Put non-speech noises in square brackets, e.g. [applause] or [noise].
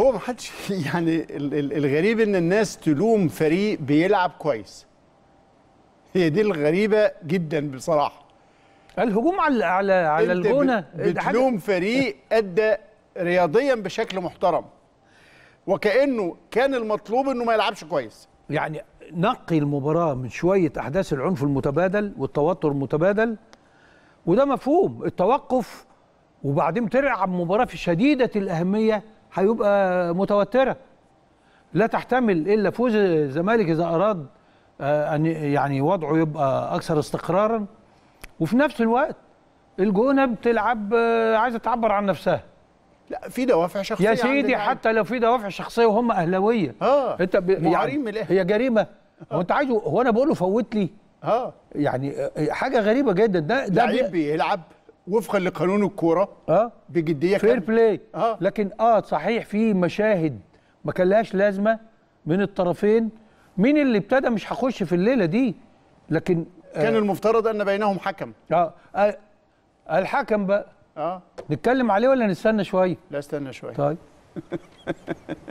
هو ما حدش [laughs] يعني الغريب ان الناس تلوم فريق بيلعب كويس هي دي الغريبه جدا بصراحه الهجوم على على على الجونه إيه بتلوم فريق ادى رياضيا بشكل محترم وكانه كان المطلوب انه ما يلعبش كويس يعني نقي المباراه من شويه احداث العنف المتبادل والتوتر المتبادل وده مفهوم التوقف وبعدين تلعب مباراه في شديده الاهميه هيبقى متوتره لا تحتمل الا فوز الزمالك اذا اراد آه، ان يعني وضعه يبقى اكثر استقرارا وفي نفس الوقت الجونه بتلعب آه، عايزه تعبر عن نفسها لا في دوافع شخصيه يا سيدي حتى لو في دوافع شخصيه وهم اهلاويه اه انت ب... يعني هي جريمه آه. هو انت عايزه هو انا بقول له فوت لي اه يعني آه، حاجه غريبه جدا ده ده لعيب بيلعب وفقا لقانون الكوره اه بجديه فير بلاي آه. لكن اه صحيح في مشاهد ما كان لهاش لازمه من الطرفين مين اللي ابتدى مش هخش في الليله دي لكن آه كان المفترض ان بينهم حكم اه, آه الحكم بقى اه نتكلم عليه ولا نستنى شويه لا استنى شويه طيب [laughs]